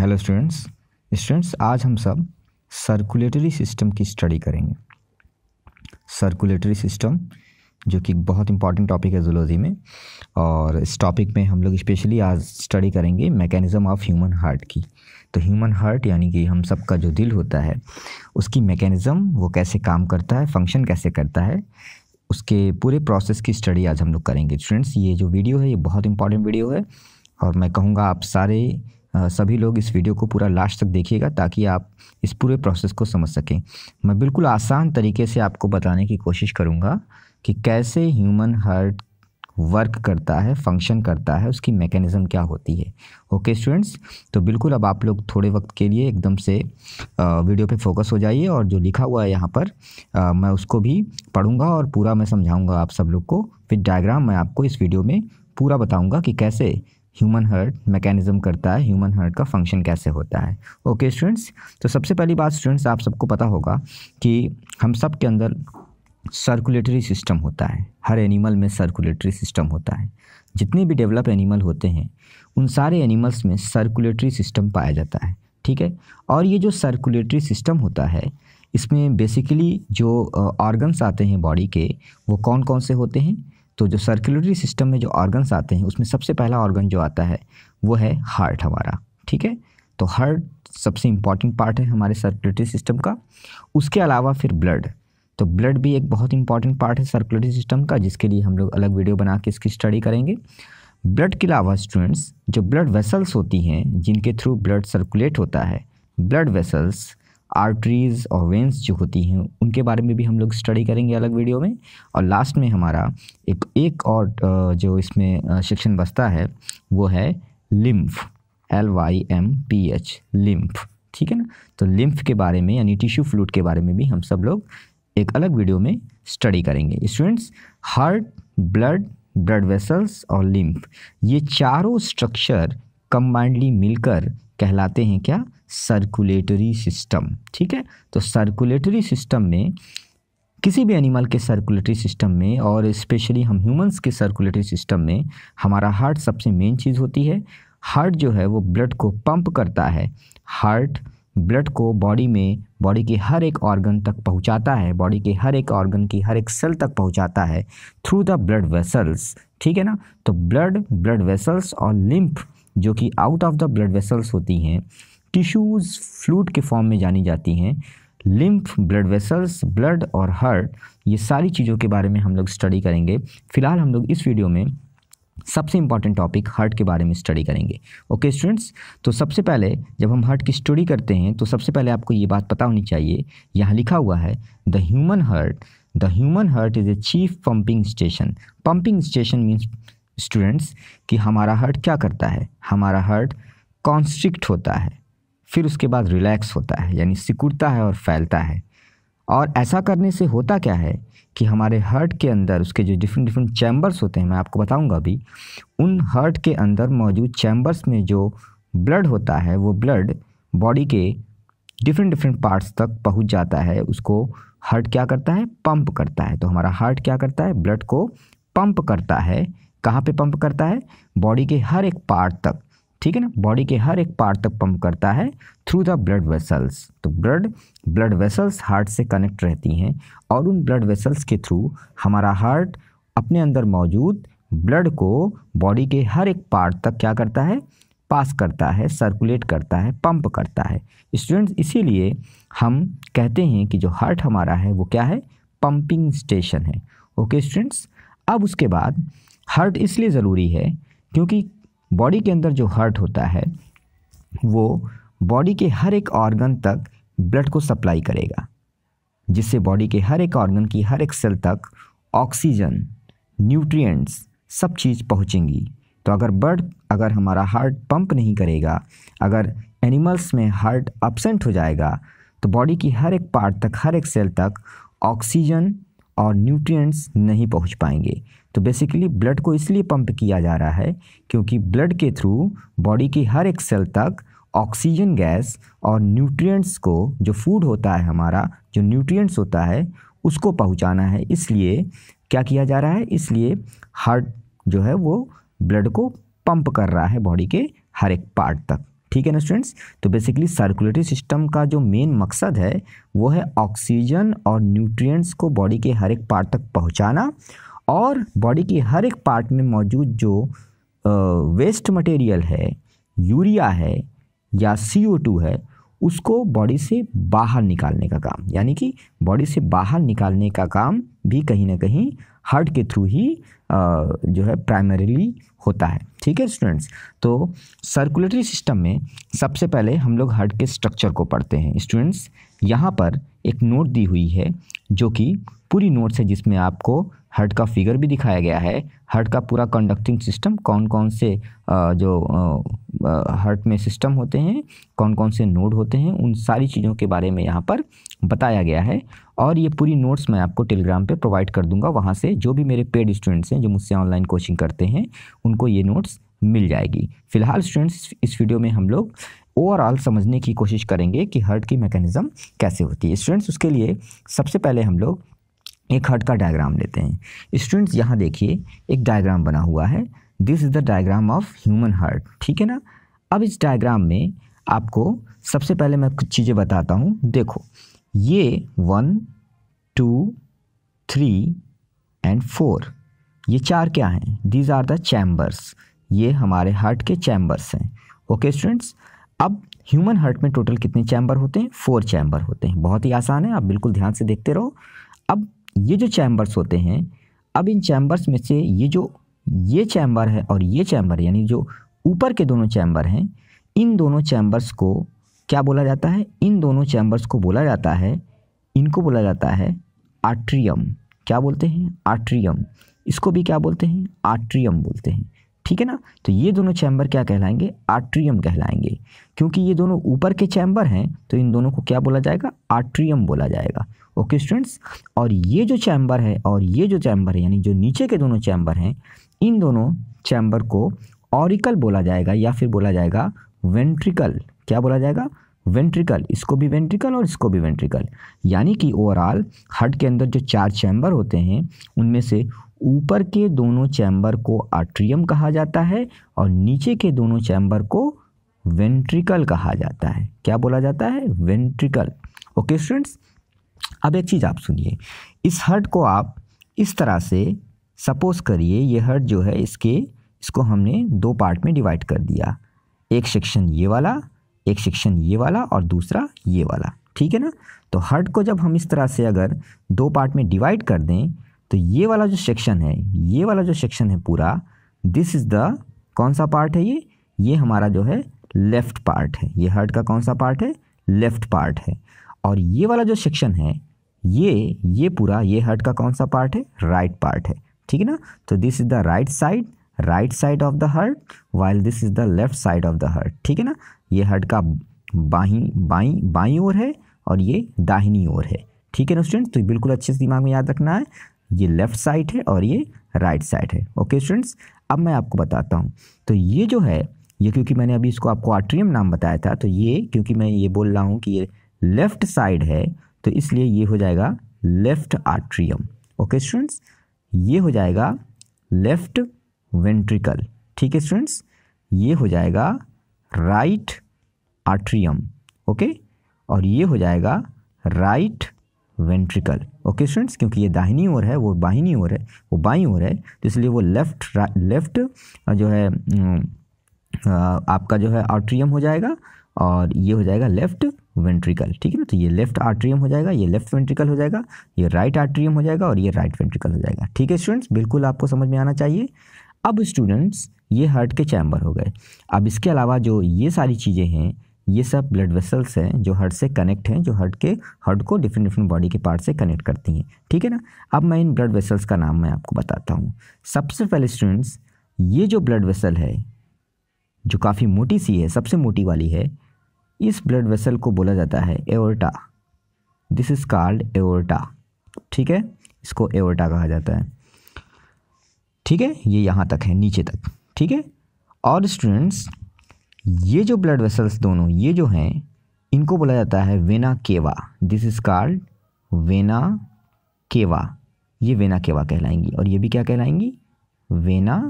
hello students students आज हम सब सर्कुलेटरी सिस्टम की स्टडी करेंगे सर्कुलेटरी सिस्टम जो कि बहुत इंपॉर्टेंट टॉपिक है जोलॉजी में और इस टॉपिक में हम लोग स्पेशली आज स्टडी करेंगे मैकेनिज़्म ऑफ ह्यूमन हार्ट की तो ह्यूमन हार्ट यानी कि हम सब का जो दिल होता है उसकी मैकेनिज़म वो कैसे काम करता है फंक्शन कैसे करता है उसके पूरे प्रोसेस की स्टडी आज हम लोग करेंगे स्टूडेंट्स ये जो वीडियो है ये बहुत इंपॉर्टेंट वीडियो है और मैं कहूँगा आप सारे सभी लोग इस वीडियो को पूरा लास्ट तक देखिएगा ताकि आप इस पूरे प्रोसेस को समझ सकें मैं बिल्कुल आसान तरीके से आपको बताने की कोशिश करूँगा कि कैसे ह्यूमन हार्ट वर्क करता है फंक्शन करता है उसकी मैकेनिज़्म क्या होती है ओके स्टूडेंट्स तो बिल्कुल अब आप लोग थोड़े वक्त के लिए एकदम से वीडियो पे फोकस हो जाइए और जो लिखा हुआ है यहाँ पर मैं उसको भी पढ़ूंगा और पूरा मैं समझाऊंगा आप सब लोग को विद डायग्राम मैं आपको इस वीडियो में पूरा बताऊंगा कि कैसे ह्यूमन हर्ट मैकेनिज़्म करता है ह्यूमन हर्ट का फंक्शन कैसे होता है ओके स्टूडेंट्स तो सबसे पहली बात स्टूडेंट्स आप सबको पता होगा कि हम सब के अंदर सर्कुलेटरी सिस्टम होता है हर एनिमल में सर्कुलेटरी सिस्टम होता है जितने भी डेवलप एनिमल होते हैं उन सारे एनिमल्स में सर्कुलेटरी सिस्टम पाया जाता है ठीक है और ये जो सर्कुलेटरी सिस्टम होता है इसमें बेसिकली जो ऑर्गन्स आते हैं बॉडी के वो कौन कौन से होते हैं तो जो सर्कुलेटरी सिस्टम में जो ऑर्गन्स आते हैं उसमें सबसे पहला ऑर्गन जो आता है वो है हार्ट हमारा ठीक है तो हार्ट सबसे इम्पॉर्टेंट पार्ट है हमारे सर्कुलेटरी सिस्टम का उसके अलावा फिर ब्लड तो ब्लड भी एक बहुत इंपॉर्टेंट पार्ट है सर्कुलेटरी सिस्टम का जिसके लिए हम लोग अलग वीडियो बना के इसकी स्टडी करेंगे ब्लड के अलावा स्टूडेंट्स जो ब्लड वेसल्स होती हैं जिनके थ्रू ब्लड सर्कुलेट होता है ब्लड वेसल्स आर्टरीज़ और वेंस जो होती हैं उनके बारे में भी हम लोग स्टडी करेंगे अलग वीडियो में और लास्ट में हमारा एक एक और जो इसमें शिक्षण बसता है वो है lymph L Y M P H lymph ठीक है ना तो लिम्फ के बारे में यानी टिश्यू फ्लूड के बारे में भी हम सब लोग एक अलग वीडियो में स्टडी करेंगे students heart blood blood vessels और लिम्फ ये चारों स्ट्रक्चर कंबाइंडली मिलकर कहलाते हैं क्या सर्कुलेटरी सिस्टम ठीक है तो सर्कुलेटरी सिस्टम में किसी भी एनिमल के सर्कुलेटरी सिस्टम में और स्पेशली हम ह्यूमंस के सर्कुलेटरी सिस्टम में हमारा हार्ट सबसे मेन चीज़ होती है हार्ट जो है वो ब्लड को पंप करता है हार्ट ब्लड को बॉडी में बॉडी के हर एक ऑर्गन तक पहुंचाता है बॉडी के हर एक ऑर्गन की हर एक सेल तक पहुंचाता है थ्रू द ब्लड वेसल्स ठीक है ना तो ब्लड ब्लड वेसल्स और लिम्फ जो कि out of the blood vessels होती हैं टिश्यूज़ फ्लूड के फॉर्म में जानी जाती हैं लिम्फ ब्लड वेसल्स ब्लड और हार्ट ये सारी चीज़ों के बारे में हम लोग स्टडी करेंगे फ़िलहाल हम लोग इस वीडियो में सबसे इंपॉर्टेंट टॉपिक हार्ट के बारे में स्टडी करेंगे ओके स्टूडेंट्स तो सबसे पहले जब हम हार्ट की स्टडी करते हैं तो सबसे पहले आपको ये बात पता होनी चाहिए यहाँ लिखा हुआ है the human heart the human heart is a chief pumping station pumping station means students कि हमारा हार्ट क्या करता है हमारा हार्ट कॉन्स्ट्रिक्ट होता है फिर उसके बाद रिलैक्स होता है यानी सिकुड़ता है और फैलता है और ऐसा करने से होता क्या है कि हमारे हर्ट के अंदर उसके जो डिफरेंट डिफरेंट चैम्बर्स होते हैं मैं आपको बताऊंगा अभी उन हर्ट के अंदर मौजूद चैम्बर्स में जो ब्लड होता है वो ब्लड बॉडी के डिफरेंट डिफरेंट पार्ट्स तक पहुंच जाता है उसको हर्ट क्या करता है पंप करता है तो हमारा हार्ट क्या करता है ब्लड को पंप करता है कहाँ पे पंप करता है बॉडी के हर एक पार्ट तक ठीक है ना बॉडी के हर एक पार्ट तक पंप करता है थ्रू द ब्लड वेसल्स तो ब्लड ब्लड वेसल्स हार्ट से कनेक्ट रहती हैं और उन ब्लड वेसल्स के थ्रू हमारा हार्ट अपने अंदर मौजूद ब्लड को बॉडी के हर एक पार्ट तक क्या करता है पास करता है सर्कुलेट करता है पंप करता है स्टूडेंट्स इसीलिए हम कहते हैं कि जो हार्ट हमारा है वो क्या है पंपिंग स्टेशन है ओके स्टूडेंट्स अब उसके बाद हार्ट इसलिए ज़रूरी है क्योंकि बॉडी के अंदर जो हर्ट होता है वो बॉडी के हर एक ऑर्गन तक ब्लड को सप्लाई करेगा जिससे बॉडी के हर एक ऑर्गन की हर एक सेल तक ऑक्सीजन न्यूट्रिएंट्स सब चीज़ पहुँचेंगी तो अगर बर्ड अगर हमारा हार्ट पंप नहीं करेगा अगर एनिमल्स में हार्ट अपसेंट हो जाएगा तो बॉडी की हर एक पार्ट तक हर एक सेल तक ऑक्सीजन और न्यूट्रिएंट्स नहीं पहुंच पाएंगे तो बेसिकली ब्लड को इसलिए पंप किया जा रहा है क्योंकि ब्लड के थ्रू बॉडी की हर एक सेल तक ऑक्सीजन गैस और न्यूट्रिएंट्स को जो फूड होता है हमारा जो न्यूट्रिएंट्स होता है उसको पहुंचाना है इसलिए क्या किया जा रहा है इसलिए हार्ट जो है वो ब्लड को पंप कर रहा है बॉडी के हर एक पार्ट तक ठीक है ना स्टूडेंट्स तो बेसिकली सर्कुलेटरी सिस्टम का जो मेन मकसद है वो है ऑक्सीजन और न्यूट्रिएंट्स को बॉडी के हर एक पार्ट तक पहुंचाना और बॉडी के हर एक पार्ट में मौजूद जो वेस्ट मटेरियल है यूरिया है या सी ओ टू है उसको बॉडी से बाहर निकालने का काम यानी कि बॉडी से बाहर निकालने का काम भी कहीं ना कहीं हार्ट के थ्रू ही आ, जो है प्राइमरीली होता है ठीक है स्टूडेंट्स तो सर्कुलेटरी सिस्टम में सबसे पहले हम लोग हार्ट के स्ट्रक्चर को पढ़ते हैं स्टूडेंट्स यहाँ पर एक नोट दी हुई है जो कि पूरी नोट्स है जिसमें आपको हर्ट का फिगर भी दिखाया गया है हर्ट का पूरा कंडक्टिंग सिस्टम कौन कौन से जो हर्ट में सिस्टम होते हैं कौन कौन से नोड होते हैं उन सारी चीज़ों के बारे में यहाँ पर बताया गया है और ये पूरी नोट्स मैं आपको टेलीग्राम पे प्रोवाइड कर दूंगा वहाँ से जो भी मेरे पेड स्टूडेंट्स हैं जो मुझसे ऑनलाइन कोचिंग करते हैं उनको ये नोट्स मिल जाएगी फिलहाल स्टूडेंट्स इस वीडियो में हम लोग ओवरऑल समझने की कोशिश करेंगे कि हर्ट की मैकेनिज़म कैसे होती है स्टूडेंट्स उसके लिए सबसे पहले हम लोग एक हट का डायग्राम लेते हैं स्टूडेंट्स यहाँ देखिए एक डायग्राम बना हुआ है this is the diagram of human heart ठीक है ना अब इस डायग्राम में आपको सबसे पहले मैं कुछ चीज़ें बताता हूँ देखो ये one two three and four ये चार क्या हैं दीज आर द चैम्बर्स ये हमारे हार्ट के चैम्बर्स हैं ओके स्टूडेंट्स अब ह्यूमन हार्ट में टोटल कितने चैम्बर होते हैं फोर चैम्बर होते हैं बहुत ही आसान है आप बिल्कुल ध्यान से देखते रहो अब ये जो चैम्बर्स होते हैं अब इन चैम्बर्स में से ये जो ये चैम्बर है और ये चैम्बर यानी जो ऊपर के दोनों चैम्बर हैं इन दोनों चैम्बर्स को क्या बोला जाता है इन दोनों चैम्बर्स को बोला जाता है इनको बोला जाता है आट्रियम क्या बोलते हैं आट्रियम इसको भी क्या बोलते हैं आट्रियम बोलते हैं ठीक है ना तो ये दोनों चैम्बर क्या कहलाएंगे आट्रियम कहलाएंगे क्योंकि ये दोनों ऊपर के चैम्बर हैं तो इन दोनों को क्या बोला जाएगा आट्रियम बोला जाएगा ओके स्टूडेंट्स और ये जो चैम्बर है और ये जो चैम्बर है यानी जो नीचे के दोनों चैम्बर हैं इन दोनों चैम्बर को ऑरिकल बोला जाएगा या फिर बोला जाएगा वेंट्रिकल क्या बोला जाएगा वेंट्रिकल इसको भी वेंट्रिकल और इसको भी वेंट्रिकल यानी कि ओवरऑल हर्ट के अंदर जो चार चैम्बर होते हैं उनमें से ऊपर के दोनों चैम्बर को आट्रियम कहा जाता है और नीचे के दोनों चैम्बर को वेंट्रिकल कहा जाता है क्या बोला जाता है वेंट्रिकल ओके स्टूडेंट्स अब एक चीज़ आप सुनिए इस हर्ट को आप इस तरह से सपोज करिए ये हर्ट जो है इसके इसको हमने दो पार्ट में डिवाइड कर दिया एक सेक्शन ये वाला एक सेक्शन ये वाला और दूसरा ये वाला ठीक है ना तो हर्ट को जब हम इस तरह से अगर दो पार्ट में डिवाइड कर दें तो ये वाला जो सेक्शन है ये वाला जो सेक्शन है पूरा दिस इज़ द कौन सा पार्ट है ये ये हमारा जो है लेफ़्ट पार्ट है ये हर्ट का कौन सा पार्ट है लेफ़्ट पार्ट है और ये वाला जो सेक्शन है ये ये पूरा ये हर्ट का कौन सा पार्ट है राइट right पार्ट है ठीक है ना तो this is the right side right side of the heart while this is the left side of the heart ठीक है ना ये हर्ट का बाहीं बाई बाई ओर है और ये दाहिनी ओर है ठीक है ना स्टूडेंट्स तो बिल्कुल अच्छे से दिमाग में याद रखना है ये लेफ्ट साइड है और ये राइट right साइड है ओके स्टूडेंट्स अब मैं आपको बताता हूँ तो ये जो है ये क्योंकि मैंने अभी इसको आपको आट्रियम नाम बताया था तो ये क्योंकि मैं ये बोल रहा हूँ कि ये लेफ्ट साइड है तो इसलिए ये हो जाएगा लेफ्ट आर्ट्रियम ओके स्टूडेंट्स ये हो जाएगा लेफ्ट वेंट्रिकल ठीक है स्टूडेंट्स ये हो जाएगा राइट आर्ट्रियम ओके और ये हो जाएगा राइट वेंट्रिकल ओके स्टूडेंट्स क्योंकि ये दाहिनी ओर है वो बाहिनी ओर है वो बाई ओर है तो इसलिए वो लेफ्ट लेफ्ट जो है आपका जो है आर्ट्रियम हो जाएगा और ये हो जाएगा लेफ्ट वेंट्रिकल ठीक है ना तो ये लेफ्ट आर्ट्रियम हो जाएगा ये लेफ्ट वेंट्रिकल हो जाएगा ये राइट आर्ट्रियम हो जाएगा और ये राइट वेंट्रिकल हो जाएगा ठीक है स्टूडेंट्स बिल्कुल आपको समझ में आना चाहिए अब स्टूडेंट्स ये हार्ट के चैम्बर हो गए अब इसके अलावा जो ये सारी चीज़ें हैं ये सब ब्लड वेसल्स हैं जो हार्ट से कनेक्ट हैं जो हार्ट के हार्ट को डिफरेंट डिफरेंट बॉडी के पार्ट से कनेक्ट करती हैं ठीक है ना अब मैं इन ब्लड वेसल्स का नाम मैं आपको बताता हूँ सबसे पहले स्टूडेंट्स ये जो ब्लड वेसल है जो काफ़ी मोटी सी है सबसे मोटी वाली है इस ब्लड वेसल को बोला जाता है aorta this is called aorta ठीक है इसको एओर्टा कहा जाता है ठीक है ये यहाँ तक है नीचे तक ठीक है और स्टूडेंट्स ये जो ब्लड वेसल्स दोनों ये जो हैं इनको बोला जाता है vena cava this is card vena cava ये वेना केवा कहलाएंगी और ये भी क्या कहलाएंगी वेना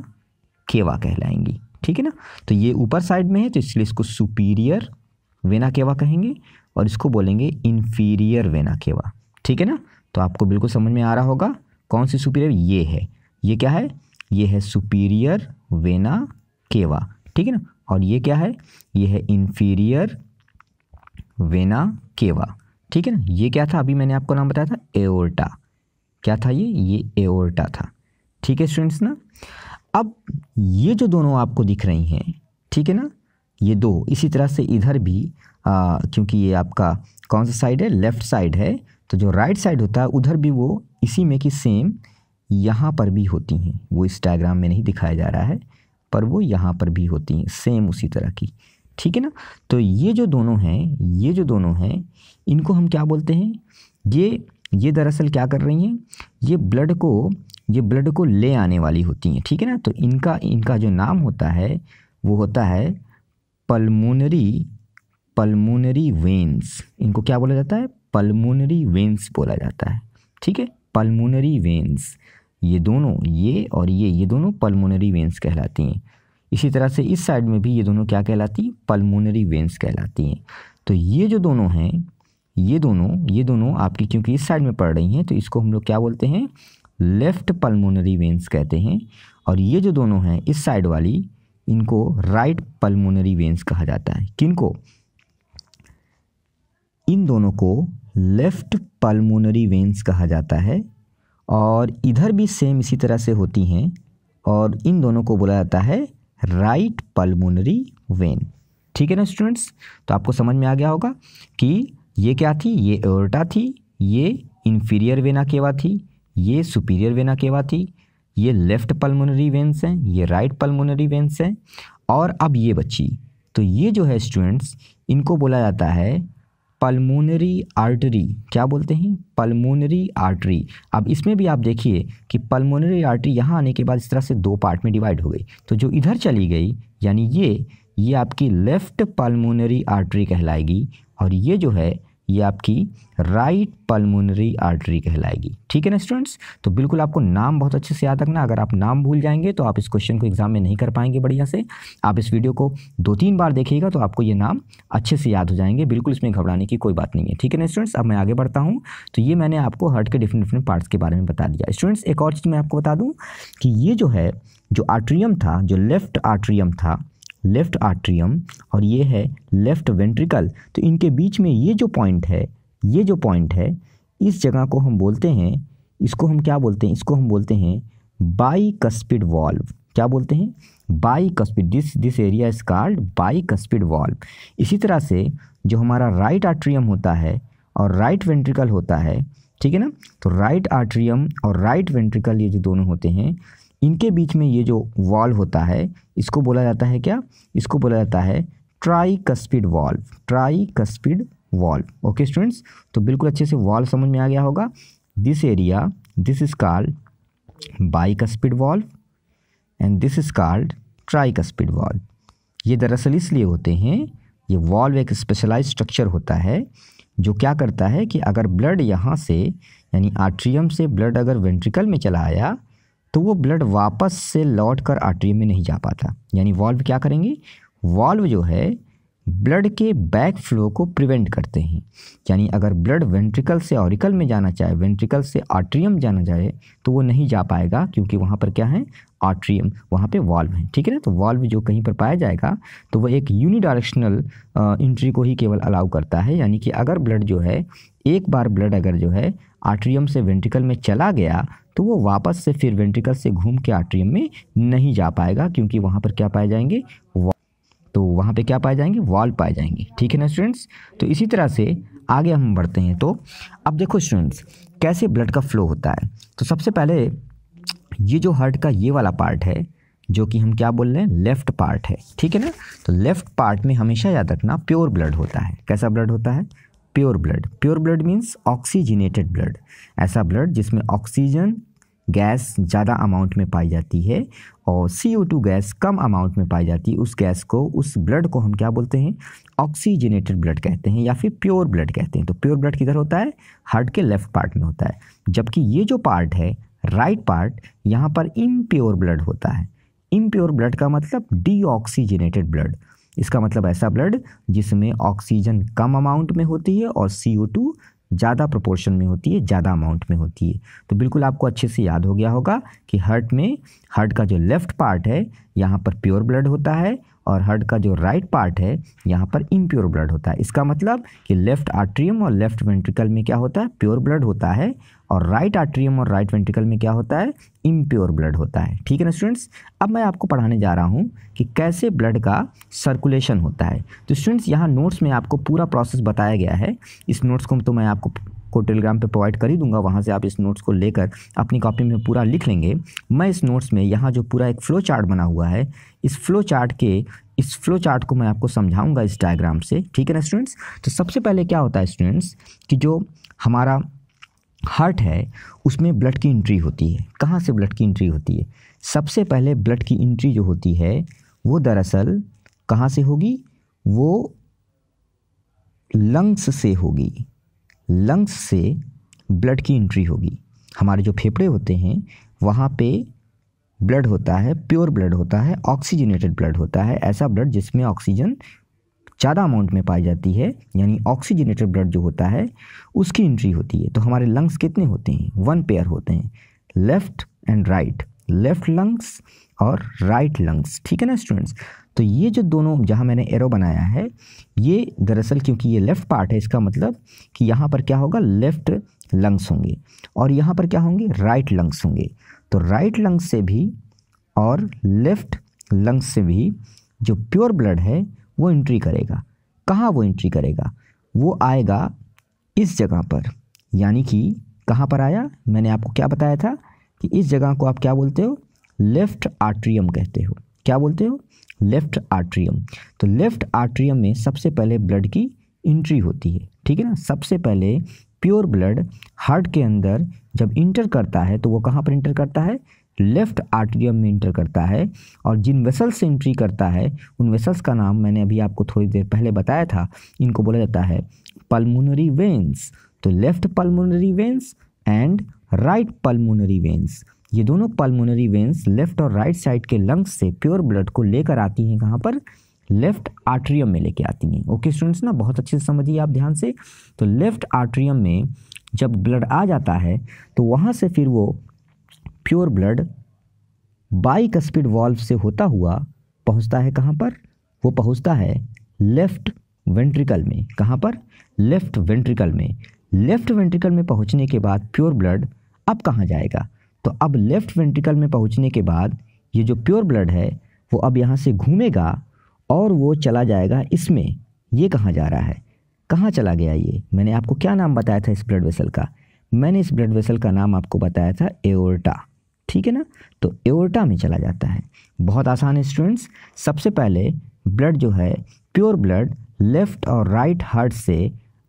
केवा कहलाएंगी ठीक है ना तो ये ऊपर साइड में है तो इसलिए इसको सुपीरियर वेना केवा कहेंगे और इसको बोलेंगे इन्फीरियर वेना केवा ठीक है ना तो आपको बिल्कुल समझ में आ रहा होगा कौन सी सुपीरियर ये है ये क्या है ये है सुपीरियर वेना केवा ठीक है ना और ये क्या है ये है इन्फीरियर वेना केवा ठीक है ना ये क्या था अभी मैंने आपको नाम बताया था एओर्टा क्या था ये ये एओर्टा था ठीक है स्टूडेंट्स ना अब ये जो दोनों आपको दिख रही हैं ठीक है ना ये दो इसी तरह से इधर भी आ, क्योंकि ये आपका कौन सा साइड है लेफ़्ट साइड है तो जो राइट साइड होता है उधर भी वो इसी में कि सेम यहाँ पर भी होती हैं वो इस डायग्राम में नहीं दिखाया जा रहा है पर वो यहाँ पर भी होती हैं सेम उसी तरह की ठीक है ना तो ये जो दोनों हैं ये जो दोनों हैं इनको हम क्या बोलते हैं ये ये दरअसल क्या कर रही हैं ये ब्लड को ये ब्लड को ले आने वाली होती हैं ठीक है ना तो इनका इनका जो नाम होता है वो होता है पल्मोनरी पल्मोनरी वेंस इनको क्या बोला जाता है पल्मोनरी वेंस बोला जाता है ठीक है पल्मोनरी वेंस ये दोनों ये और ये ये दोनों पल्मोनरी वेंस कहलाती हैं इसी तरह से इस साइड में भी ये दोनों क्या कहलाती हैं पल्मोनरी वेंस कहलाती हैं तो ये जो दोनों हैं ये दोनों ये दोनों आपकी क्योंकि इस साइड में पड़ रही हैं तो इसको हम लोग क्या बोलते हैं लेफ़्ट पल्मोनरी वेंस कहते हैं और ये जो दोनों हैं इस साइड वाली इनको राइट पल्मोनरी वेंस कहा जाता है किनको इन दोनों को लेफ्ट पल्मोनरी वेंस कहा जाता है और इधर भी सेम इसी तरह से होती हैं और इन दोनों को बोला जाता है राइट पल्मोनरी वेन ठीक है ना स्टूडेंट्स तो आपको समझ में आ गया होगा कि ये क्या थी ये एओर्टा थी ये इन्फीरियर वेना केवा थी ये सुपीरियर वेना केवा थी ये लेफ्ट पल्मोनरी वेंस हैं ये राइट पल्मोनरी वेंस हैं और अब ये बची तो ये जो है स्टूडेंट्स इनको बोला जाता है पल्मोनरी आर्टरी क्या बोलते हैं पल्मोनरी आर्टरी अब इसमें भी आप देखिए कि पल्मोनरी आर्टरी यहाँ आने के बाद इस तरह से दो पार्ट में डिवाइड हो गई तो जो इधर चली गई यानी ये ये आपकी लेफ़्ट पल्मोनरी आर्टरी कहलाएगी और ये जो है ये आपकी राइट पल्मोनरी आर्टरी कहलाएगी ठीक है ना स्टूडेंट्स तो बिल्कुल आपको नाम बहुत अच्छे से याद रखना अगर आप नाम भूल जाएंगे तो आप इस क्वेश्चन को एग्जाम में नहीं कर पाएंगे बढ़िया से आप इस वीडियो को दो तीन बार देखिएगा तो आपको ये नाम अच्छे से याद हो जाएंगे बिल्कुल इसमें घबराने की कोई बात नहीं है ठीक है ना स्टूडेंट्स अब मैं आगे बढ़ता हूँ तो ये मैंने आपको हर्ट के डिफरेंट डिफरेंट पार्ट्स के बारे में बता दिया स्टूडेंट्स एक और चीज़ मैं आपको बता दूँ कि ये जो है जो आर्ट्रियम था जो लेफ्ट आर्ट्रियम था लेफ्ट आट्रियम और ये है लेफ्ट वेंट्रिकल तो इनके बीच में ये जो पॉइंट है ये जो पॉइंट है इस जगह को हम बोलते हैं इसको हम क्या बोलते हैं इसको हम बोलते हैं बाई कस्पिड वॉल्व क्या बोलते हैं bicuspid this this area is called bicuspid valve इसी तरह से जो हमारा राइट आट्रियम होता है और राइट वेंट्रिकल होता है ठीक है ना तो राइट आर्ट्रियम और राइट वेंट्रिकल ये जो दोनों होते हैं इनके बीच में ये जो वॉल्व होता है इसको बोला जाता है क्या इसको बोला जाता है tricuspid valve tricuspid valve okay students तो बिल्कुल अच्छे से वॉल्व समझ में आ गया होगा this area this is called bicuspid valve and this is called tricuspid valve ये दरअसल इसलिए होते हैं ये वॉल्व एक स्पेशलाइज स्ट्रक्चर होता है जो क्या करता है कि अगर ब्लड यहाँ से यानी आट्रियम से ब्लड अगर वेंट्रिकल में चला आया तो वो ब्लड वापस से लौट कर आर्टरी में नहीं जा पाता यानी वॉल्व क्या करेंगे वॉल्व जो है ब्लड के बैक फ्लो को प्रिवेंट करते हैं यानी अगर ब्लड वेंट्रिकल से ऑरिकल में जाना चाहे वेंट्रिकल से आर्ट्रियम जाना चाहे तो वो नहीं जा पाएगा क्योंकि वहाँ पर क्या है आर्ट्रियम वहाँ पे वॉल्व है ठीक है ना तो वॉल्व जो कहीं पर पाया जाएगा तो वह एक यूनिडायरेक्शनल इंट्री को ही केवल अलाउ करता है यानी कि अगर ब्लड जो है एक बार ब्लड अगर जो है आर्ट्रियम से वेंट्रिकल में चला गया तो वो वापस से फिर वेंट्रिकल से घूम के आट्रियम में नहीं जा पाएगा क्योंकि वहाँ पर क्या पाए जाएंगे तो वहाँ पे क्या पाए जाएंगे वॉल पाए जाएंगे ठीक है ना स्टूडेंट्स तो इसी तरह से आगे हम बढ़ते हैं तो अब देखो स्टूडेंट्स कैसे ब्लड का फ्लो होता है तो सबसे पहले ये जो हार्ट का ये वाला पार्ट है जो कि हम क्या बोल रहे हैं लेफ़्ट पार्ट है ठीक है ना तो लेफ़्ट पार्ट में हमेशा याद रखना प्योर ब्लड होता है कैसा ब्लड होता है pure blood pure blood means oxygenated blood ऐसा ब्लड जिसमें ऑक्सीजन गैस ज़्यादा अमाउंट में पाई जाती है और सी ओ टू गैस कम अमाउंट में पाई जाती है उस गैस को उस ब्लड को हम क्या बोलते हैं ऑक्सीजनेटेड ब्लड कहते हैं या फिर प्योर ब्लड कहते हैं तो प्योर ब्लड किधर होता है हार्ट के लेफ्ट पार्ट में होता है जबकि ये जो पार्ट है राइट पार्ट यहाँ पर इम्प्योर ब्लड होता है इम्प्योर ब्लड का मतलब डीऑक्सीजनेटेड ब्लड इसका मतलब ऐसा ब्लड जिसमें ऑक्सीजन कम अमाउंट में होती है और सी ओ टू ज़्यादा प्रोपोर्शन में होती है ज़्यादा अमाउंट में होती है तो बिल्कुल आपको अच्छे से याद हो गया होगा कि हर्ट में हर्ट का जो लेफ़्ट पार्ट है यहाँ पर प्योर ब्लड होता है और हार्ट का जो राइट पार्ट है यहाँ पर इम्प्योर ब्लड होता है इसका मतलब कि लेफ्ट आर्ट्रियम और लेफ्ट वेंट्रिकल में क्या होता है प्योर ब्लड होता है और राइट आर्ट्रियम और राइट वेंट्रिकल में क्या होता है इम्प्योर ब्लड होता है ठीक है ना स्टूडेंट्स अब मैं आपको पढ़ाने जा रहा हूँ कि कैसे ब्लड का सर्कुलेशन होता है तो स्टूडेंट्स यहाँ नोट्स में आपको पूरा प्रोसेस बताया गया है इस नोट्स को तो मैं आपको को टेलीग्राम पे प्रोवाइड कर ही दूंगा वहाँ से आप इस नोट्स को लेकर अपनी कॉपी में पूरा लिख लेंगे मैं इस नोट्स में यहाँ जो पूरा एक फ़्लो चार्ट बना हुआ है इस फ्लो चार्ट के इस फ्लो चार्ट को मैं आपको समझाऊंगा इस डायग्राम से ठीक है ना स्टूडेंट्स तो सबसे पहले क्या होता है स्टूडेंट्स कि जो हमारा हार्ट है उसमें ब्लड की इंट्री होती है कहाँ से ब्लड की इंट्री होती है सबसे पहले ब्लड की इंट्री जो होती है वो दरअसल कहाँ से होगी वो लंग्स से होगी लंग्स से ब्लड की एंट्री होगी हमारे जो फेफड़े होते हैं वहाँ पे ब्लड होता है प्योर ब्लड होता है ऑक्सीजनेटेड ब्लड होता है ऐसा ब्लड जिसमें ऑक्सीजन ज़्यादा अमाउंट में पाई जाती है यानी ऑक्सीजनेटेड ब्लड जो होता है उसकी एंट्री होती है तो हमारे लंग्स कितने होते हैं वन पेयर होते हैं left and right left lungs और राइट लंग्स ठीक है ना स्टूडेंट्स तो ये जो दोनों जहाँ मैंने एरो बनाया है ये दरअसल क्योंकि ये लेफ़्ट पार्ट है इसका मतलब कि यहाँ पर क्या होगा लेफ़्ट लंग्स होंगे और यहाँ पर क्या होंगे राइट लंग्स होंगे तो राइट लंग्स से भी और लेफ़्ट लंग्स से भी जो प्योर ब्लड है वो एंट्री करेगा कहाँ वो एंट्री करेगा वो आएगा इस जगह पर यानी कि कहाँ पर आया मैंने आपको क्या बताया था कि इस जगह को आप क्या बोलते हो लेफ्ट आर्ट्रियम कहते हो क्या बोलते हो लेफ्ट आर्ट्रियम तो लेफ्ट आर्ट्रियम में सबसे पहले ब्लड की इंट्री होती है ठीक है ना सबसे पहले प्योर ब्लड हार्ट के अंदर जब इंटर करता है तो वो कहाँ पर इंटर करता है लेफ्ट आर्ट्रियम में इंटर करता है और जिन वेसल्स से इंट्री करता है उन वेसल्स का नाम मैंने अभी आपको थोड़ी देर पहले बताया था इनको बोला जाता है पल्मोनरी वेंस तो left pulmonary veins and right pulmonary veins ये दोनों पल्मोनरी वेंस लेफ्ट और राइट साइड के लंग्स से प्योर ब्लड को लेकर आती हैं कहाँ पर लेफ्ट आर्ट्रियम में लेके आती हैं ओके स्टूडेंट्स ना बहुत अच्छे से समझिए आप ध्यान से तो लेफ्ट आर्ट्रियम में जब ब्लड आ जाता है तो वहाँ से फिर वो pure blood bicuspid valve से होता हुआ पहुँचता है कहाँ पर वो पहुँचता है लेफ्ट वेंट्रिकल में कहाँ पर लेफ्ट वेंट्रिकल में लेफ्ट वेंट्रिकल में पहुँचने के बाद प्योर ब्लड अब कहाँ जाएगा तो अब लेफ़्ट वेंट्रिकल में पहुँचने के बाद ये जो प्योर ब्लड है वो अब यहाँ से घूमेगा और वो चला जाएगा इसमें ये कहाँ जा रहा है कहाँ चला गया ये मैंने आपको क्या नाम बताया था इस ब्लड वेसल का मैंने इस ब्लड वेसल का नाम आपको बताया था एओर्टा ठीक है ना तो एओर्टा में चला जाता है बहुत आसान है स्टूडेंट्स सबसे पहले ब्लड जो है प्योर ब्लड लेफ़्ट और राइट हार्ट से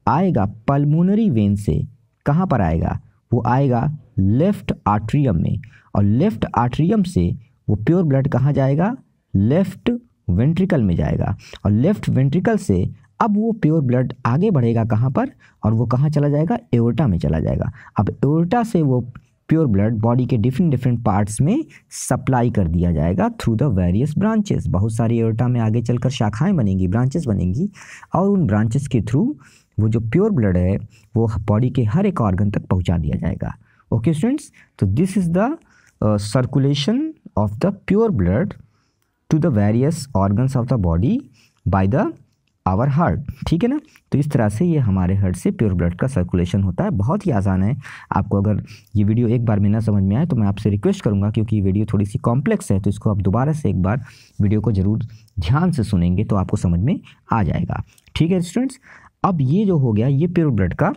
आएगा पल्मोनरी वेन से कहाँ पर आएगा वो आएगा लेफ्ट आर्ट्रियम में और लेफ्ट आर्ट्रियम से वो प्योर ब्लड कहाँ जाएगा लेफ्ट वेंट्रिकल में जाएगा और लेफ्ट वेंट्रिकल से अब वो प्योर ब्लड आगे बढ़ेगा कहाँ पर और वो कहाँ चला जाएगा एवोटा में चला जाएगा अब एवोटा से वो प्योर ब्लड बॉडी के डिफरेंट डिफरेंट पार्ट्स में सप्लाई कर दिया जाएगा थ्रू द वेरियस ब्रांचेस बहुत सारी एवोटा में आगे चलकर शाखाएं बनेंगी ब्रांचेस बनेंगी और उन ब्रांचेस के थ्रू वो जो प्योर ब्लड है वो बॉडी के हर एक ऑर्गन तक पहुँचा दिया जाएगा ओके स्टूडेंट्स तो this is the circulation of the pure blood to the various organs of the body by the our heart ठीक है ना तो इस तरह से ये हमारे हार्ट से प्योर ब्लड का सर्कुलेशन होता है बहुत ही आसान है आपको अगर ये वीडियो एक बार में ना समझ में आए तो मैं आपसे रिक्वेस्ट करूँगा क्योंकि ये वीडियो थोड़ी सी कॉम्प्लेक्स है तो इसको आप दोबारा से एक बार वीडियो को ज़रूर ध्यान से सुनेंगे तो आपको समझ में आ जाएगा ठीक है स्टूडेंट्स अब ये जो हो गया ये प्योर ब्लड का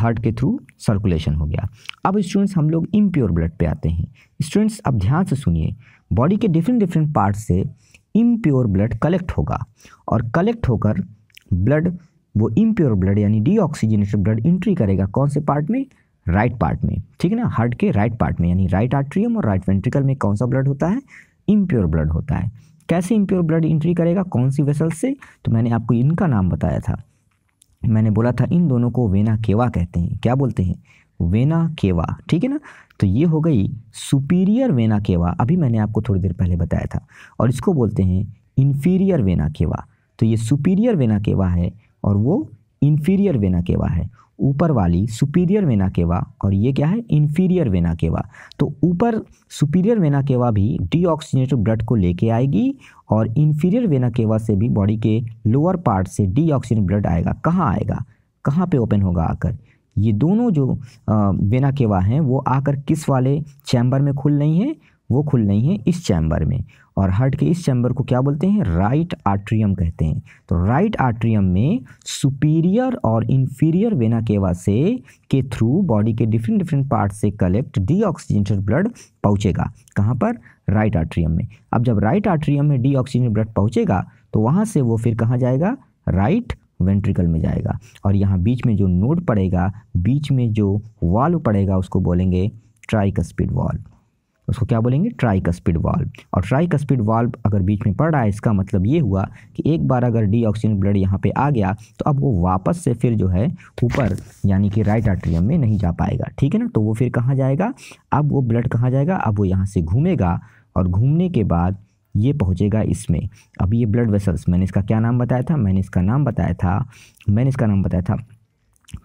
हार्ट के थ्रू सर्कुलेशन हो गया अब स्टूडेंट्स हम लोग इम्प्योर ब्लड पे आते हैं स्टूडेंट्स अब ध्यान से सुनिए बॉडी के डिफरेंट डिफरेंट पार्ट से इम्प्योर ब्लड कलेक्ट होगा और कलेक्ट होकर ब्लड वो इम्प्योर ब्लड यानी डीऑक्सीजनेटेड ब्लड इंट्री करेगा कौन से पार्ट में राइट पार्ट में ठीक है ना हार्ट के राइट पार्ट में यानी राइट आर्ट्रियम और राइट वेंट्रिकल में कौन सा ब्लड होता है इम्प्योर ब्लड होता है कैसे इम्प्योर ब्लड इंट्री करेगा कौन सी वेसल से तो मैंने आपको इनका नाम बताया था मैंने बोला था इन दोनों को वेना केवा कहते हैं क्या बोलते हैं वेना केवा ठीक है ना तो ये हो गई सुपीरियर वेना केवा अभी मैंने आपको थोड़ी देर पहले बताया था और इसको बोलते हैं इन्फीरियर वेना केवा तो ये सुपीरियर वेना केवा है और वो इन्फीरियर वेना केवा है ऊपर वाली सुपीरियर वेना केवा और ये क्या है इन्फीरियर वेना केवा तो ऊपर सुपीरियर वेना केवा भी डीऑक्सीजनेटेड ब्लड को लेके आएगी और इन्फीरियर वेना केवा से भी बॉडी के लोअर पार्ट से डीऑक्सीजन ब्लड आएगा कहाँ आएगा कहाँ पे ओपन होगा आकर ये दोनों जो वेना केवा हैं वो आकर किस वाले चैम्बर में खुल रही हैं वो खुल रही हैं इस चैम्बर में और हार्ट के इस चैम्बर को क्या बोलते हैं राइट आर्ट्रियम कहते हैं तो राइट आर्ट्रियम में सुपीरियर और इन्फीरियर वेना केवा से के थ्रू बॉडी के डिफरेंट डिफरेंट पार्ट से कलेक्ट ऑक्सीजेंटेड ब्लड पहुँचेगा कहाँ पर राइट आर्ट्रियम में अब जब राइट आर्ट्रियम में डीऑक्सीजनेटेड ब्लड पहुँचेगा तो वहाँ से वो फिर कहाँ जाएगा राइट वेंट्रिकल में जाएगा और यहाँ बीच में जो नोड पड़ेगा बीच में जो वॉल्व पड़ेगा उसको बोलेंगे ट्राइकस्पिड वॉल्व उसको क्या बोलेंगे ट्राई कस्पिड वाल्व और ट्राई कस्पिड वाल्व अगर बीच में पड़ रहा है इसका मतलब ये हुआ कि एक बार अगर डी ऑक्सीजन ब्लड यहाँ पे आ गया तो अब वो वापस से फिर जो है ऊपर यानी कि राइट आर्ट्रियम में नहीं जा पाएगा ठीक है ना तो वो फिर कहाँ जाएगा अब वो ब्लड कहाँ जाएगा अब वो यहाँ से घूमेगा और घूमने के बाद ये पहुँचेगा इसमें अब ये ब्लड वेसल्स मैंने इसका क्या नाम बताया था मैंने इसका नाम बताया था मैंने इसका नाम बताया था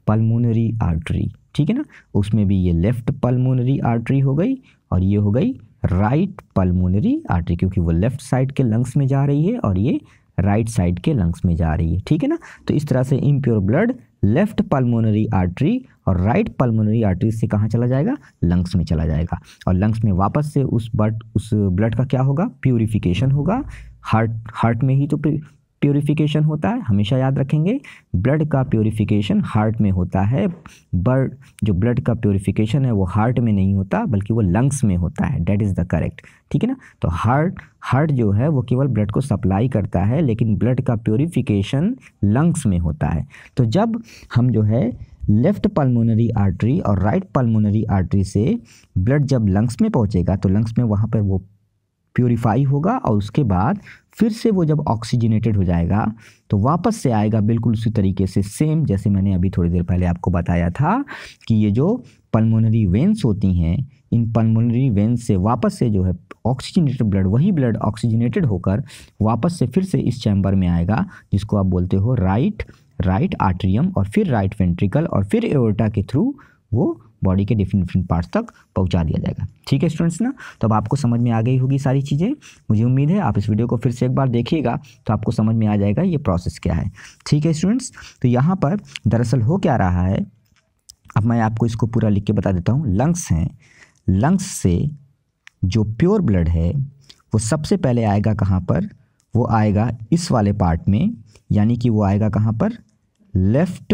पल्मोनरी आर्टरी ठीक है ना उसमें भी ये लेफ़्ट पल्मोनरी आर्टरी हो गई और ये हो गई राइट पल्मोनरी आर्टरी क्योंकि वो लेफ्ट साइड के लंग्स में जा रही है और ये राइट साइड के लंग्स में जा रही है ठीक है ना तो इस तरह से impure blood left pulmonary artery और राइट पल्मोनरी आर्टरी से कहाँ चला जाएगा लंग्स में चला जाएगा और लंग्स में वापस से उस ब्लड उस ब्लड का क्या होगा प्योरीफिकेशन होगा हार्ट हार्ट में ही तो प्योरीफिकेशन होता है हमेशा याद रखेंगे ब्लड का प्योरीफिकेशन हार्ट में होता है बर्ड जो ब्लड का प्योरीफिकेशन है वो हार्ट में नहीं होता बल्कि वो लंग्स में होता है डेट इज़ द करेक्ट ठीक है ना तो हार्ट हार्ट जो है वो केवल ब्लड को सप्लाई करता है लेकिन ब्लड का प्योरीफिकेशन लंग्स में होता है तो जब हम जो है लेफ़्ट पल्मोनरी आर्टरी और राइट पल्मोनरी आर्टरी से ब्लड जब लंग्स में पहुंचेगा तो लंग्स में वहाँ पर वो प्योरीफाई होगा और उसके बाद फिर से वो जब ऑक्सीजनेटेड हो जाएगा तो वापस से आएगा बिल्कुल उसी तरीके से सेम जैसे मैंने अभी थोड़ी देर पहले आपको बताया था कि ये जो पल्मोनरी वेंस होती हैं इन पल्मोनरी वेंस से वापस से जो है ऑक्सीजनेटेड ब्लड वही ब्लड ऑक्सीजनेटेड होकर वापस से फिर से इस चैम्बर में आएगा जिसको आप बोलते हो राइट राइट आर्ट्रियम और फिर राइट वेंट्रिकल और फिर एवोटा के थ्रू वो बॉडी के डिफरेंट डिफरेंट पार्ट्स तक पहुंचा दिया जाएगा ठीक है स्टूडेंट्स ना तो अब आपको समझ में आ गई होगी सारी चीज़ें मुझे उम्मीद है आप इस वीडियो को फिर से एक बार देखिएगा तो आपको समझ में आ जाएगा ये प्रोसेस क्या है ठीक है स्टूडेंट्स तो यहाँ पर दरअसल हो क्या रहा है अब मैं आपको इसको पूरा लिख के बता देता हूँ लंग्स हैं लंग्स से जो प्योर ब्लड है वो सबसे पहले आएगा कहाँ पर वो आएगा इस वाले पार्ट में यानी कि वो आएगा कहाँ पर लेफ्ट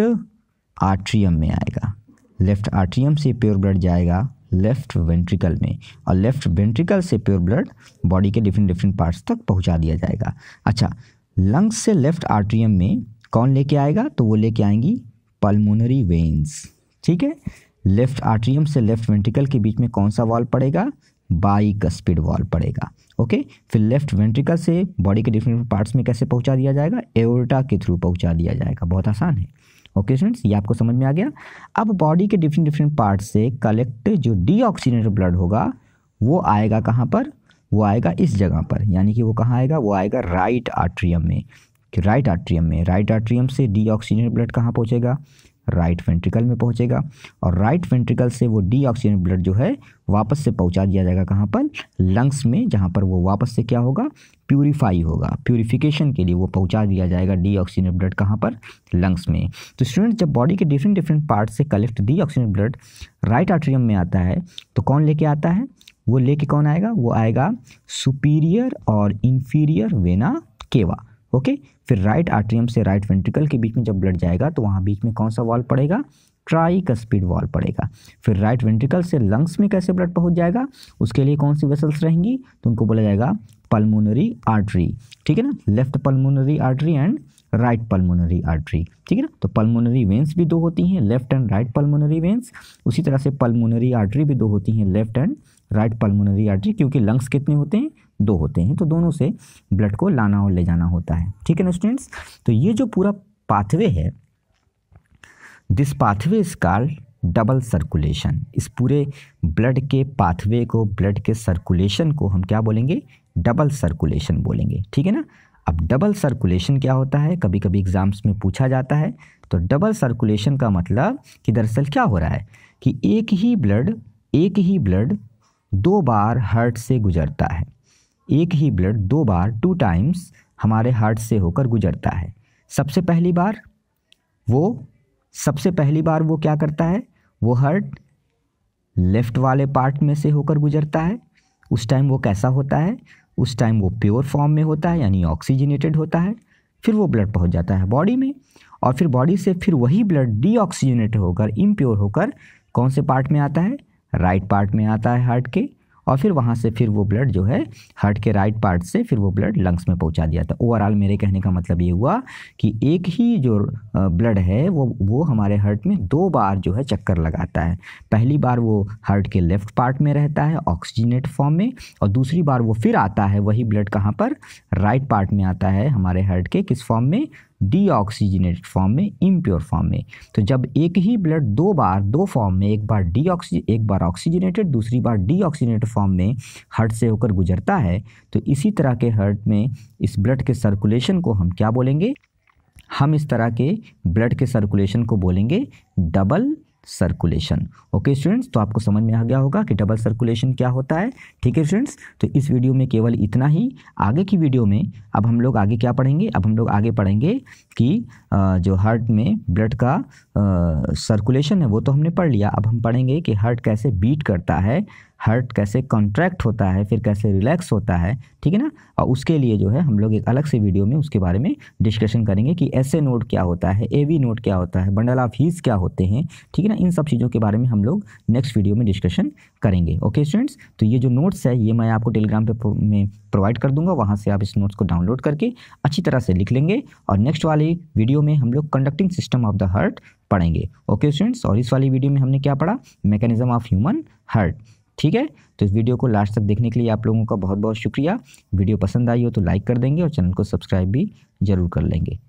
आर्ट्रियम में आएगा लेफ्ट आर्ट्रियम से प्योर ब्लड जाएगा लेफ्ट वेंट्रिकल में और लेफ्ट वेंट्रिकल से प्योर ब्लड बॉडी के डिफरेंट डिफरेंट पार्ट्स तक पहुंचा दिया जाएगा अच्छा लंग्स से लेफ्ट आर्ट्रियम में कौन लेके आएगा तो वो लेके आएंगी पल्मोनरी वेन्स ठीक है लेफ्ट आर्ट्रियम से लेफ्ट वेंट्रिकल के बीच में कौन सा वॉल पड़ेगा बाइक स्पीड वॉल पड़ेगा ओके फिर लेफ्ट वेंट्रिकल से बॉडी के डिफरेंट पार्ट्स में कैसे पहुंचा दिया जाएगा एवोल्टा के थ्रू पहुंचा दिया जाएगा बहुत आसान है ओके स्टूडेंट्स ये आपको समझ में आ गया अब बॉडी के डिफरेंट डिफरेंट पार्ट से कलेक्ट जो डी ब्लड होगा वो आएगा कहाँ पर वो आएगा इस जगह पर यानी कि वो कहाँ आएगा वो आएगा राइट आर्ट्रियम में राइट आर्ट्रियम में राइट आर्ट्रियम से डी ब्लड कहाँ पहुँचेगा राइट वेंट्रिकल में पहुंचेगा और राइट वेंट्रिकल से वो डी ऑक्सीजन ब्लड जो है वापस से पहुंचा दिया जाएगा कहाँ पर लंग्स में जहाँ पर वो वापस से क्या होगा प्यूरीफाई होगा प्यूरिफिकेशन के लिए वो पहुंचा दिया जाएगा डी ऑक्सीजन ब्लड कहाँ पर लंग्स में तो स्टूडेंट जब बॉडी के डिफरेंट डिफरेंट पार्ट से collect de oxygen blood right atrium में आता है तो कौन लेके आता है वो लेके कौन आएगा वो आएगा सुपीरियर और इन्फीरियर वेना केवा ओके फिर राइट आर्ट्रियम से राइट वेंट्रिकल के बीच में जब ब्लड जाएगा तो वहाँ बीच में कौन सा वॉल पड़ेगा ट्राई का स्पीड वॉल पड़ेगा फिर राइट वेंट्रिकल से लंग्स में कैसे ब्लड पहुँच जाएगा उसके लिए कौन सी वेसल्स रहेंगी तो उनको बोला जाएगा पल्मोनरी आर्टरी ठीक है ना left pulmonary artery and right pulmonary artery ठीक है ना तो पल्मोनरी वेंस भी दो होती हैं left and right pulmonary veins उसी तरह से पल्मोनरी आर्टरी भी दो होती हैं left and right pulmonary artery क्योंकि लंग्स कितने होते हैं दो होते हैं तो दोनों से ब्लड को लाना और ले जाना होता है ठीक है ना स्टूडेंट्स तो ये जो पूरा पाथवे है this pathway is called double circulation इस पूरे ब्लड के पाथवे को ब्लड के सर्कुलेशन को हम क्या बोलेंगे डबल सर्कुलेशन बोलेंगे ठीक है ना अब डबल सर्कुलेशन क्या होता है कभी कभी एग्ज़ाम्स में पूछा जाता है तो डबल सर्कुलेशन का मतलब कि दरअसल क्या हो रहा है कि एक ही ब्लड एक ही ब्लड दो बार हार्ट से गुजरता है एक ही ब्लड दो बार टू टाइम्स हमारे हार्ट से होकर गुजरता है सबसे पहली बार वो सबसे पहली बार वो क्या करता है वो हार्ट लेफ़्ट वाले पार्ट में से होकर गुजरता है उस टाइम वो कैसा होता है उस टाइम वो प्योर फॉर्म में होता है यानी ऑक्सीजनेटेड होता है फिर वो ब्लड पहुंच जाता है बॉडी में और फिर बॉडी से फिर वही ब्लड डीऑक्सीजनेट होकर इम्प्योर होकर कौन से पार्ट में आता है राइट right पार्ट में आता है हार्ट के और फिर वहाँ से फिर वो ब्लड जो है हार्ट के राइट पार्ट से फिर वो ब्लड लंग्स में पहुँचा दिया था ओवरऑल मेरे कहने का मतलब ये हुआ कि एक ही जो ब्लड है वो वो हमारे हार्ट में दो बार जो है चक्कर लगाता है पहली बार वो हार्ट के लेफ्ट पार्ट में रहता है ऑक्सीजनेट फॉर्म में और दूसरी बार वो फिर आता है वही ब्लड कहाँ पर राइट पार्ट में आता है हमारे हार्ट के किस फॉर्म में डीऑक्सीजनेटेड फॉर्म में इम्प्योर फॉर्म में तो जब एक ही ब्लड दो बार दो फॉर्म में एक बार डीऑक्सी एक बार ऑक्सीजनेटेड दूसरी बार डीऑक्सीजनेटेड फॉर्म में हर्ट से होकर गुजरता है तो इसी तरह के हर्ट में इस ब्लड के सर्कुलेशन को हम क्या बोलेंगे हम इस तरह के ब्लड के सर्कुलेशन को बोलेंगे डबल सर्कुलेशन ओके स्टूडेंट्स तो आपको समझ में आ गया होगा कि डबल सर्कुलेशन क्या होता है ठीक है स्टूडेंट्स तो इस वीडियो में केवल इतना ही आगे की वीडियो में अब हम लोग आगे क्या पढ़ेंगे अब हम लोग आगे पढ़ेंगे कि जो हार्ट में ब्लड का सर्कुलेशन है वो तो हमने पढ़ लिया अब हम पढ़ेंगे कि हार्ट कैसे बीट करता है हर्ट कैसे कॉन्ट्रैक्ट होता है फिर कैसे रिलैक्स होता है ठीक है ना और उसके लिए जो है हम लोग एक अलग से वीडियो में उसके बारे में डिस्कशन करेंगे कि एस ए नोट क्या होता है ए वी नोट क्या होता है बंडल ऑफ हीज क्या होते हैं ठीक है ना इन सब चीज़ों के बारे में हम लोग नेक्स्ट वीडियो में डिस्कशन करेंगे ओके स्टूडेंट्स तो ये जो नोट्स है ये मैं आपको टेलीग्राम पर में प्रोवाइड कर दूंगा वहाँ से आप इस नोट्स को डाउनलोड करके अच्छी तरह से लिख लेंगे और नेक्स्ट वाली वीडियो में हम लोग conducting system of the heart पढ़ेंगे ओके स्टूडेंट्स और इस वाली वीडियो में हमने क्या पढ़ा मैकेनिज्म ऑफ ह्यूमन हर्ट ठीक है तो इस वीडियो को लास्ट तक देखने के लिए आप लोगों का बहुत बहुत शुक्रिया वीडियो पसंद आई हो तो लाइक कर देंगे और चैनल को सब्सक्राइब भी ज़रूर कर लेंगे